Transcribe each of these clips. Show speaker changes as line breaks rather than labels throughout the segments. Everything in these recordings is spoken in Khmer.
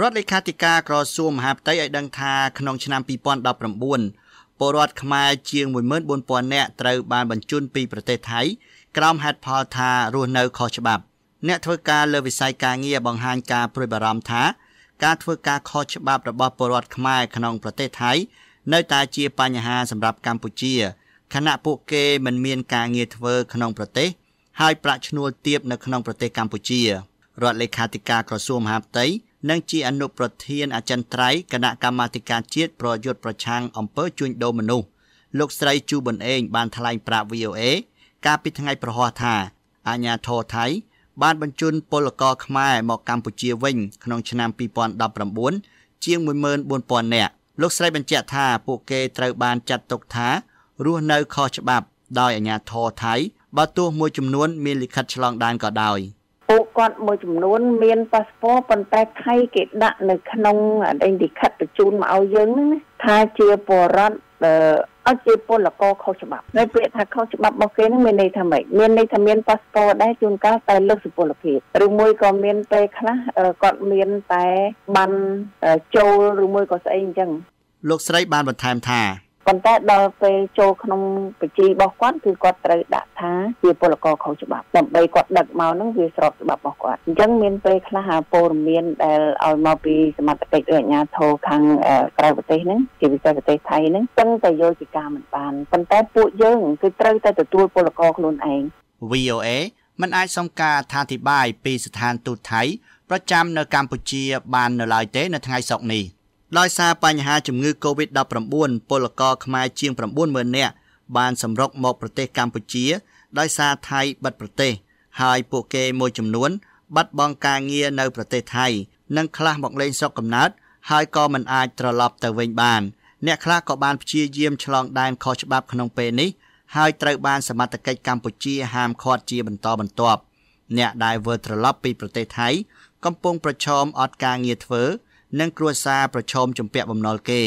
រដ្ឋលេខាធិការក្រសួងមហាផ្ទៃឲ្យដឹងថាក្នុងឆ្នាំ2019ពលរដ្ឋខ្មែរជាង14000នាក់ត្រូវបានបញ្ជូនពីប្រទេសថៃក្រោមហេតុផលថារស់នៅខុសច្បាប់ អ្នកធ្វើការលើវិស័យការងារបង្ហាញការព្រួយបារម្ភថាការធ្វើការខុសច្បាប់របស់ពលរដ្ឋខ្មែរក្នុងប្រទេសថៃ នៅតែជាបញ្ហាសម្រាប់កម្ពុជាខណៈពួកគេមិនមានការងារធ្វើក្នុងប្រទេសហើយប្រាក់ឈ្នួលទាបនៅក្នុងប្រទេសកម្ពុជារដ្ឋលេខាធិការក្រសួងមហាផ្ទៃនិងជាអនុប្រធានអចិន្ត្រៃយ៍គណៈកម្មាធិការជាតិប្រយុទ្ធប្រឆាំងអំពើជួញដូរមនុស្សលោកស្រីជូប៊ុនអេងបានថ្លែងប្រាប់ VOA កាលពីថ្ងៃប្រហោះថាអាញាធរថៃ បានបញ្ជូនពលករខ្មែរមកកម្ពុជាវិញ ក្នុងឆ្នាំ2019ជាង14000នាក់លោកស្រីបញ្ជាក់ថាពួកគេត្រូវបានចាត់ទុកថារស់នៅខុសច្បាប់ ដោយអាញាធរថៃ បើទោះមួយចំនួន មានលិខិតឆ្លងដែនក៏ដោយ។
ពួកគាត់មួយចំនួនមានប៉ាសពតប៉ុន្តែថៃគេដាក់នៅក្នុងអដែងលិខិតបញ្ជូនមកឲ្យយើងហ្នឹងថាជាពលរដ្ឋអត់ជាពលករខុសច្បាប់នៅពាក្យថាខុសច្បាប់របស់គេនឹងមានន័យថាម៉េចមានន័យថាមានប៉ាសពតដែរជួនកាលតែលើសសុពលភាពឬមួយក៏មានពេលខ្លះគាត់មានតែបានចូលឬមួយក៏ស្អីអញ្ចឹង
លោកស្រី បានបន្ថែមថា
ប៉ុន្តែដល់ពេលចូលក្នុងបញ្ជីរបស់គាត់គឺគាត់ត្រូវដាក់ថាជាពលករខុសច្បាប់ដើម្បីគាត់ដឹកមកនឹងវាស្របច្បាប់របស់គាត់អញ្ចឹងមានពេលខ្លះអាព័ត៌មានដែលឲ្យមកពីសមត្ថកិច្ចអាជ្ញាធរខាងក្រៅប្រទេសហ្នឹងជាពិសេសប្រទេសថៃហ្នឹងស្ទឹងតែយល់ពីការមិនបានប៉ុន្តែពួកយើង គឺត្រូវតែទទួលពលករខ្លួនឯង
VOA មិនអាចសុំការអត្ថាធិប្បាយពីស្ថានទូតថៃប្រចាំនៅកម្ពុជាបាននៅឡើយទេនៅថ្ងៃសុក្រនេះ។ដោយសារបញ្ហាជំងឺ Covid-19 ពលករខ្មែរជាង90000នាក់បានសម្រុកមកប្រទេសកម្ពុជាដោយសារថៃបិទប្រទេសហើយពួកគេមួយចំនួនបាត់បង់ការងារនៅប្រទេសថៃនិងខ្លះមកលេងស្រុកកំណើតហើយក៏មិនអាចត្រឡប់ទៅវិញបានអ្នកខ្លះក៏បានព្យាយាមឆ្លងដែនខុសច្បាប់ក្នុងពេលនេះហើយត្រូវបានសមត្ថកិច្ចកម្ពុជាហាមឃាត់ជាបន្តបន្ទាប់អ្នកដែលធ្វើត្រឡប់ពីប្រទេសថៃកំពុងប្រឈមអត់ការងារធ្វើនិងគ្រួសារប្រឈមជំពាក់បំណុលគេ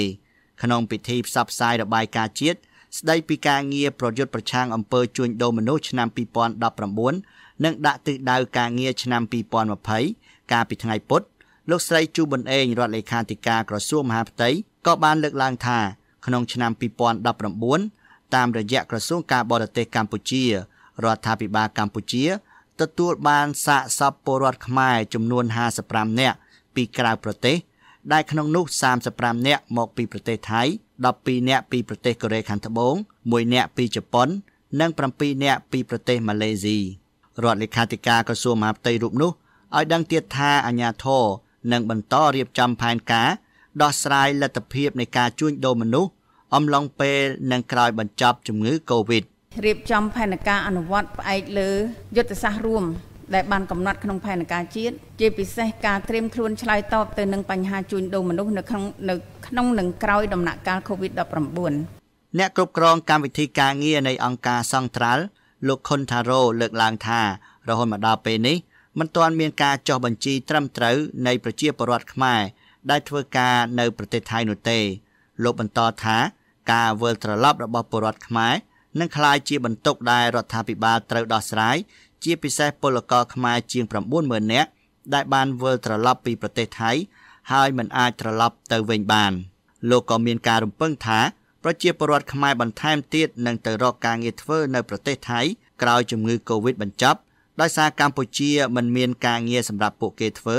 ក្នុងពិធីផ្សព្វផ្សាយរបាយការណ៍ជាតិស្ដីពីការងារប្រយុទ្ធប្រឆាំងអំពើជួញដូរមនុស្សឆ្នាំ2019និងដាក់ទិសដៅការងារឆ្នាំ2020កាលពីថ្ងៃពុធលោកស្រីជូប៊ុនអេងរដ្ឋលេខាធិការក្រសួងមហាផ្ទៃក៏បានលើកឡើងថា ក្នុងឆ្នាំ2019តាមរយៈក្រសួងការបរទេសកម្ពុជា រដ្ឋាភិបាលកម្ពុជា ទទួលបានសាកសពពលរដ្ឋខ្មែរចំនួន55នាក់ពីក្រៅប្រទេសដែលក្នុងនោះ35នាក់មកពីប្រទេសថៃ12នាក់ពីប្រទេសកូរ៉េខាងត្បូង1នាក់ពីជប៉ុននិង7នាក់ពីប្រទេសម៉ាឡេស៊ីរដ្ឋលេខាធិការក្រសួងមហាផ្ទៃរូបនោះឲ្យ ដឹងទៀតថាអាញាធរនឹងបន្តរៀបចំផែនការ ដោះស្រាយលទ្ធភាពនៃការជួញដូរមនុស្សអំឡុងពេលនិងក្រោយបញ្ចប់ជំងឺ Covid
រៀបចំផែនការអនុវត្តផ្អែកលើយុទ្ធសាស្ត្ររួមដែលបានកំណត់ក្នុងផែនការជាតិជាពិសេសការត្រៀមខ្លួនឆ្លើយតបទៅនឹងបញ្ហាជួញដូរមនុស្សនៅក្នុងនៅក្នុងនិងក្រោយដំណាក់កាល COVID-19
អ្នកគ្រប់គ្រងកម្មវិធីការងារនៃអង្គការ Central លោកខុនថារ៉ូលើកឡើងថារហូតមកដល់ពេលនេះមិនទាន់មានការចុះបញ្ជីត្រឹមត្រូវនៃប្រជាពលរដ្ឋខ្មែរដែលធ្វើការនៅប្រទេសថៃនោះទេលោកបន្តថា ការវិលត្រឡប់របស់ពលរដ្ឋខ្មែរនឹងក្លាយជាបន្ទុក ដែលរដ្ឋាភិបាលត្រូវដោះស្រាយជាពិសេសពលករខ្មែរជាង90000នាក់ដែលបានវិលត្រឡប់ពីប្រទេសថៃ ហើយមិនអាចត្រឡប់ទៅវិញបានលោកក៏មានការរំពឹងថាប្រជាពលរដ្ឋខ្មែរបន្ថែមទៀតនឹងទៅរកការងារធ្វើនៅ ប្រទេសថៃ ក្រោយជំងឺ Covid បញ្ចប់ដោយសារកម្ពុជាមិនមានការងារសម្រាប់ពួកគេធ្វើ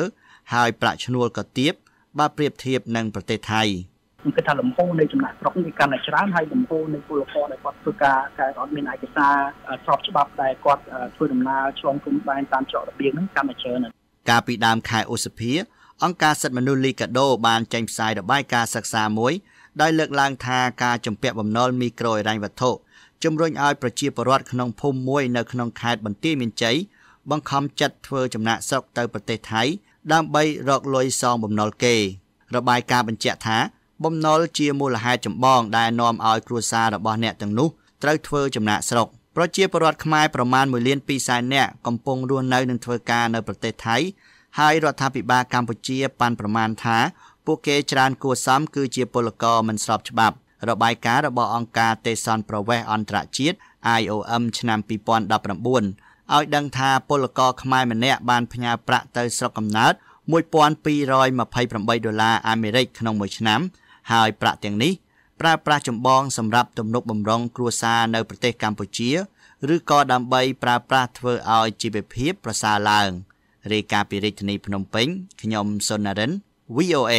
ហើយប្រាក់ឈ្នួលក៏ទាបបើប្រៀបធៀបនឹងប្រទេសថៃ។ខ្ញុំគិតថាលំហូរនៃចំណាក់ស្រុកនេះកាន់តែច្រើនហើយលំហូរនៃពលករដែលគាត់ធ្វើការការអត់មានឯកសារស្របច្បាប់ដែលគាត់ធ្វើដំណើរឆ្លងព្រំដែនតាមច្រករបៀងហ្នឹងកាន់តែច្រើនកាលពីដើមខែឧសភាអង្គការសិទ្ធិមនុស្សលីកាដូបានចេញផ្សាយរបាយការណ៍សិក្សាមួយដោយលើកឡើងថាការជំពាក់បំណុលមីក្រូហិរញ្ញវត្ថុជំរុញឲ្យប្រជាពលរដ្ឋក្នុងភូមិមួយនៅក្នុងខេត្តបន្ទាយមានជ័យបង្ខំចិត្តធ្វើចំណាក់ស្រុកទៅប្រទេសថៃដើម្បីរកលុយសងបំណុលគេរបាយការណ៍បញ្ជាក់ថាបំណុលជាមូលហេតុចម្បងដែលនាំឲ្យគ្រួសាររបស់អ្នកទាំងនោះត្រូវធ្វើចំណាកស្រុកប្រជាពលរដ្ឋខ្មែរប្រមាណ1លាន2សែននាក់កំពុងរស់នៅនិងធ្វើការនៅប្រទេសថៃហើយរដ្ឋាភិបាលកម្ពុជាប៉ាន់ប្រមាណថាពួកគេច្រើនគួសមគឺជាពលករមិនស្របច្បាប់របាយការណ៍របស់អង្គការទេសនប្រវេសអន្តរជាតិ IOM ឆ្នាំ2019ឲ្យដឹងថាពលករខ្មែរម្នាក់បានផ្ញើប្រាក់ទៅស្រុកកំណើត1228ដុល្លារអាមេរិកក្នុងមួយឆ្នាំហើយប្រាក់ទាំងនេះប្រើប្រាស់ចម្បងសម្រាប់ទំនុកបំរុងគ្រួសារនៅ ប្រទេសកម្ពុជា ឬក៏ដើម្បីប្រើប្រាស់ធ្វើឲ្យជីវភាព ប្រសើរឡើងរាយការណ៍ពីរាជធានីភ្នំពេញខ្ញុំសុននរិន VOA